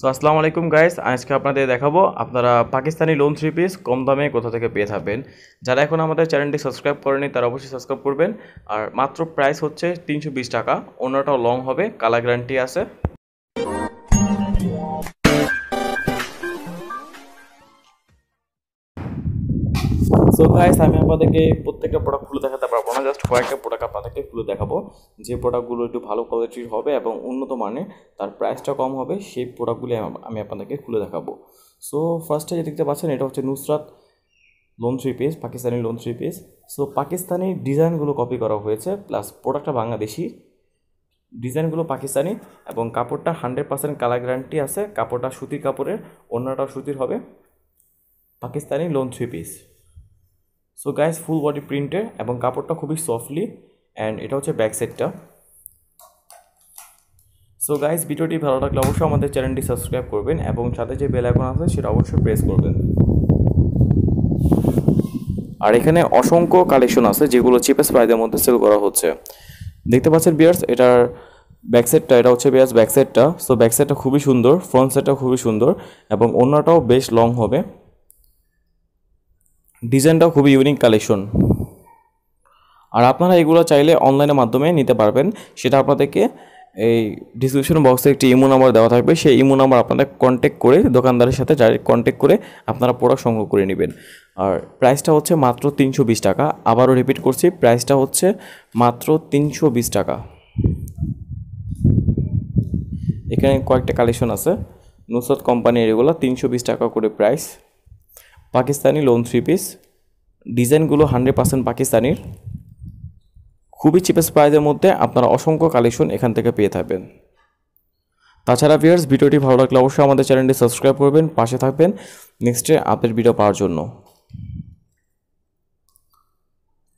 so আসসালামু আলাইকুম guys আজকে আপনাদের দেখাবো আপনারা পাকিস্তানি লোন থ্রি পিস কম দামে কোথা থেকে পেয়ে থাকবেন যারা এখন আমাদের চ্যানেলটি সাবস্ক্রাইব করেনি তারা অবশ্যই সাবস্ক্রাইব করবেন আর মাত্র প্রাইস হচ্ছে তিনশো টাকা অন্যটাও লং হবে কালার গ্যারান্টি আছে গাইস আমি আপনাদেরকে প্রত্যেকটা প্রোডাক্ট খুলে দেখাতে পারবো না জাস্ট কয়েকটা প্রোডাক্ট আপনাদেরকে খুলে দেখাবো যে প্রোডাক্টগুলো একটু ভালো কোয়ালিটির হবে এবং উন্নত মানের তার প্রাইসটা কম হবে সেই প্রোডাক্টগুলি আমি আপনাদেরকে খুলে দেখাবো সো ফার্স্টে যে দেখতে পাচ্ছেন এটা হচ্ছে Nusrat lawn three piece Pakistani lawn three piece so Pakistani ডিজাইনগুলো কপি করা হয়েছে প্লাস প্রোডাক্টটা বাংলাদেশি ডিজাইনগুলো পাকিস্তানি এবং কাপড়টা হান্ড্রেড পার্সেন্ট কালার গ্যারান্টি আছে কাপড়টা সুতির কাপড়ের অন্যটা সুতির হবে Pakistani lawn three piece so guys full body প্রিন্টের এবং কাপড়টা খুবই সফটলি অ্যান্ড এটা হচ্ছে ব্যাক সেটটা সো গাইস ভিডিওটি ভালো লাগলে অবশ্যই আমাদের চ্যানেলটি সাবস্ক্রাইব করবেন এবং সাথে যে বেল আইকন আছে সেটা অবশ্যই প্রেস করবেন আর এখানে অসংখ্য কালেকশন আছে যেগুলো চিপেস্ট প্রাইজের মধ্যে সেল করা হচ্ছে দেখতে পাচ্ছেন বিয়ার্স এটার সেটটা এটা হচ্ছে বিয়ার্স সেটটা সো সেটটা খুবই সুন্দর ফ্রন্ট সেটটা খুবই সুন্দর এবং অন্যটাও বেশ লং হবে ডিজাইনটাও খুবই ইউনিক কালেকশন আর আপনারা এগুলো চাইলে অনলাইনের মাধ্যমে নিতে পারবেন সেটা আপনাদেরকে এই ডিসক্রিপশন বক্সে একটি ইমো নাম্বার দেওয়া থাকবে সেই ইমো নাম্বার আপনাদের কন্ট্যাক্ট করে দোকানদারের সাথে ডাইরেক্ট কন্ট্যাক্ট করে আপনারা প্রোডাক্ট সংগ্রহ করে নেবেন আর প্রাইসটা হচ্ছে মাত্র তিনশো বিশ টাকা আবারও রিপিট করছি প্রাইসটা হচ্ছে মাত্র তিনশো বিশ টাকা এখানে কয়েকটা কালেকশন আছে নুসত কোম্পানির এগুলো তিনশো বিশ টাকা করে price Pakistani lawn three piece ডিজাইনগুলো হান্ড্রেড পার্সেন্ট পাকিস্তানির খুবই চিপেস্ট প্রাইজের মধ্যে আপনারা অসংখ্য কালেকশন এখান থেকে পেয়ে থাকবেন তাছাড়া ভিউয়ার্স ভিডিওটি ভালো লাগলে অবশ্যই আমাদের চ্যানেলটি সাবস্ক্রাইব করবেন পাশে থাকবেন নেক্সটে আপডেট ভিডিও পাওয়ার জন্য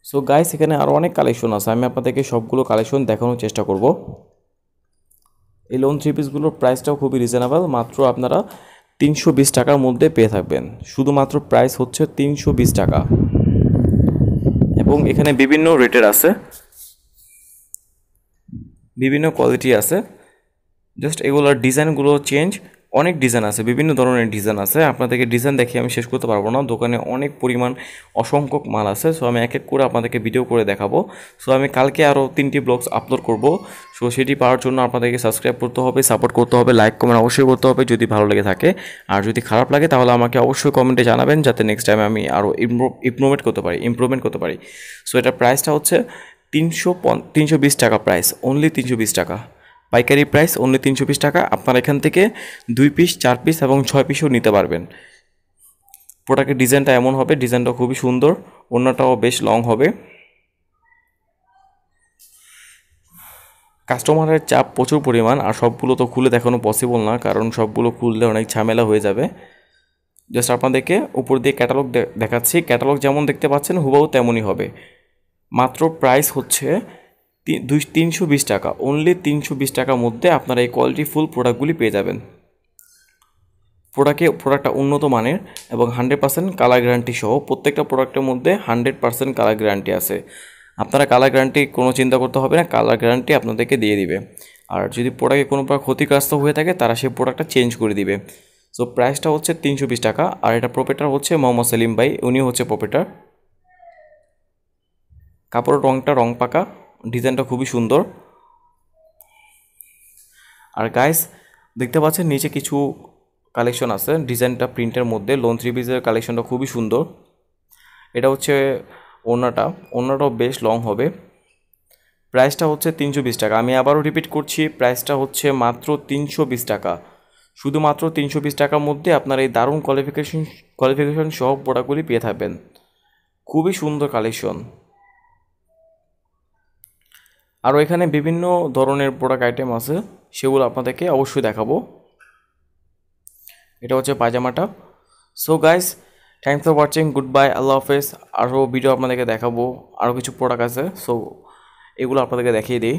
সো গাইস এখানে আরও অনেক কালেকশন আছে আমি আপনাদেরকে সবগুলো কালেকশন দেখানোর চেষ্টা করব এই লোন থ্রি পিসগুলোর প্রাইসটাও খুবই রিজনেবল মাত্র আপনারা তিনশো বিশ টাকার মধ্যে পেয়ে থাকবেন শুধুমাত্র প্রাইস হচ্ছে তিনশো বিশ টাকা এবং এখানে বিভিন্ন রেটের আছে বিভিন্ন কোয়ালিটি আছে জাস্ট এগুলোর ডিজাইনগুলো চেঞ্জ অনেক ডিজাইন আছে বিভিন্ন ধরনের ডিজাইন আছে আপনাদেরকে ডিজাইন দেখে আমি শেষ করতে পারবো না দোকানে অনেক পরিমাণ অসংখ্যক মাল আছে সো আমি এক এক করে আপনাদেরকে ভিডিও করে দেখাবো সো আমি কালকে আরও তিনটি ব্লগস আপলোড করব সো সেটি পাওয়ার জন্য আপনাদেরকে সাবস্ক্রাইব করতে হবে সাপোর্ট করতে হবে লাইক কমেন্ট অবশ্যই করতে হবে যদি ভালো লেগে থাকে আর যদি খারাপ লাগে তাহলে আমাকে অবশ্যই কমেন্টে জানাবেন যাতে নেক্সট টাইমে আমি আরও ইমপ্রুভমেন্ট করতে পারি ইমপ্রুভমেন্ট করতে পারি সো এটার প্রাইসটা হচ্ছে তিনশো তিনশো বিশ টাকা প্রাইস অনলি তিনশো বিশ টাকা পাইকারি প্রাইস অনলি তিনশো পিস টাকা আপনারা এখান থেকে দুই পিস চার পিস এবং ছয় পিসও নিতে পারবেন প্রোডাক্টের ডিজাইনটা এমন হবে ডিজাইনটা খুবই সুন্দর অন্যটাও বেশ লং হবে কাস্টমারের চাপ প্রচুর পরিমাণ আর সবগুলো তো খুলে দেখানো পসিবল না কারণ সবগুলো খুললে অনেক ঝামেলা হয়ে যাবে জাস্ট আপনাদেরকে উপর দিয়ে ক্যাটালগ দেখাচ্ছি ক্যাটালগ যেমন দেখতে পাচ্ছেন হুবাহু তেমনই হবে মাত্র প্রাইস হচ্ছে দুই তিনশো বিশ টাকা অনলি তিনশো বিশ টাকার মধ্যে আপনারা এই কোয়ালিটি ফুল প্রোডাক্টগুলি পেয়ে যাবেন প্রোডাক্টে প্রোডাক্টটা উন্নত মানের এবং হান্ড্রেড পার্সেন্ট কালার গ্যারান্টি সহ প্রত্যেকটা প্রোডাক্টের মধ্যে হান্ড্রেড পার্সেন্ট কালার গ্যারান্টি আছে আপনারা কালার গ্যারান্টি কোনো চিন্তা করতে হবে না কালার গ্যারান্টি আপনাদেরকে দিয়ে দিবে আর যদি প্রোডাক্টে কোনো প্রকার ক্ষতিগ্রস্ত হয়ে থাকে তারা সেই প্রোডাক্টটা চেঞ্জ করে দিবে সো প্রাইসটা হচ্ছে তিনশো বিশ টাকা আর এটা প্রোপেটার হচ্ছে মোহাম্মদ সেলিম ভাই উনি হচ্ছে প্রোপেটার কাপড়ের রঙটা রং পাকা ডিজাইনটা খুবই সুন্দর আর গাইস দেখতে পাচ্ছেন নিচে কিছু কালেকশন আছে ডিজাইনটা প্রিন্টের মধ্যে লোন থ্রি পিসের কালেকশনটা খুবই সুন্দর এটা হচ্ছে ওনাটা ওনাটাও বেশ লং হবে প্রাইসটা হচ্ছে তিনশো বিশ টাকা আমি আবারও রিপিট করছি প্রাইসটা হচ্ছে মাত্র তিনশো বিশ টাকা শুধুমাত্র তিনশো বিশ টাকার মধ্যে আপনার এই দারুণ কোয়ালিফিকেশন কোয়ালিফিকেশন সহ প্রোডাক্টগুলি পেয়ে থাকবেন খুবই সুন্দর কালেকশন আরও এখানে বিভিন্ন ধরনের প্রোডাক্ট আইটেম আছে সেগুলো আপনাদেরকে অবশ্যই দেখাবো এটা হচ্ছে পায়জামাটা so guys thanks for watching good bye আল্লাহ হাফেজ আরও ভিডিও আপনাদেরকে দেখাবো আরও কিছু প্রোডাক্ট আছে সো এগুলো আপনাদেরকে দেখিয়ে দিই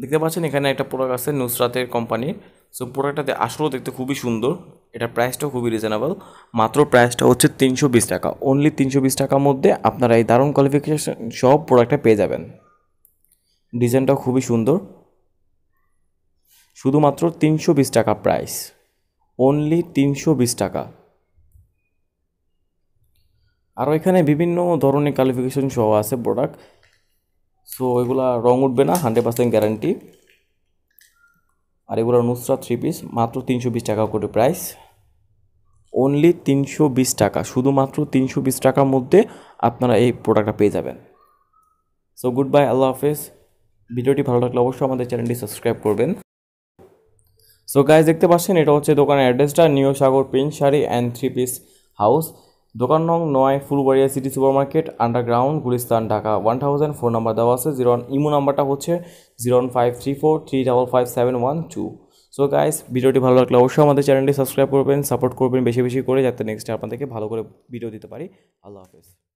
দেখতে পাচ্ছেন এখানে একটা প্রোডাক্ট আছে নুসরাতের কোম্পানির সো প্রোডাক্টটাতে আসলেও দেখতে খুবই সুন্দর এটার প্রাইসটাও খুবই রিজনেবল মাত্র প্রাইসটা হচ্ছে তিনশো টাকা অনলি তিনশো টাকার মধ্যে আপনারা এই দারুণ কোয়ালিফিকেশন সব প্রোডাক্টটা পেয়ে যাবেন ডিজাইনটা খুবই সুন্দর শুধুমাত্র তিনশো বিশ টাকা প্রাইস অনলি তিনশো বিশ টাকা আরও এখানে বিভিন্ন ধরনের কোয়ালিফিকেশন সহ আছে প্রোডাক্ট সো এগুলা রং উঠবে না হান্ড্রেড পার্সেন্ট গ্যারান্টি আর এগুলো নুসরা থ্রি পিস মাত্র তিনশো বিশ টাকা করে প্রাইস অনলি তিনশো বিশ টাকা শুধুমাত্র তিনশো বিশ টাকার মধ্যে আপনারা এই প্রোডাক্টটা পেয়ে যাবেন সো গুড বাই আল্লাহ হাফেজ ভিডিওটি ভালো লাগলে অবশ্যই আমাদের চ্যানেলটি সাবস্ক্রাইব করবেন সো গাইজ দেখতে পাচ্ছেন এটা হচ্ছে দোকানের অ্যাড্রেসটা new Sagar print sari and three piece house দোকান নং নয় Fulbaria city super market underground Gulistan Dhaka one thousand phone number দেওয়া আছে জিরো ওয়ান ইমো নাম্বারটা হচ্ছে zero one five three four three double five seven one two so guys ভিডিওটি ভালো লাগলে অবশ্যই আমাদের চ্যানেলটি সাবস্ক্রাইব করবেন সাপোর্ট করবেন বেশি বেশি করে যাতে নেক্সট আপনাদেরকে ভালো করে ভিডিও দিতে পারি আল্লাহ হাফেজ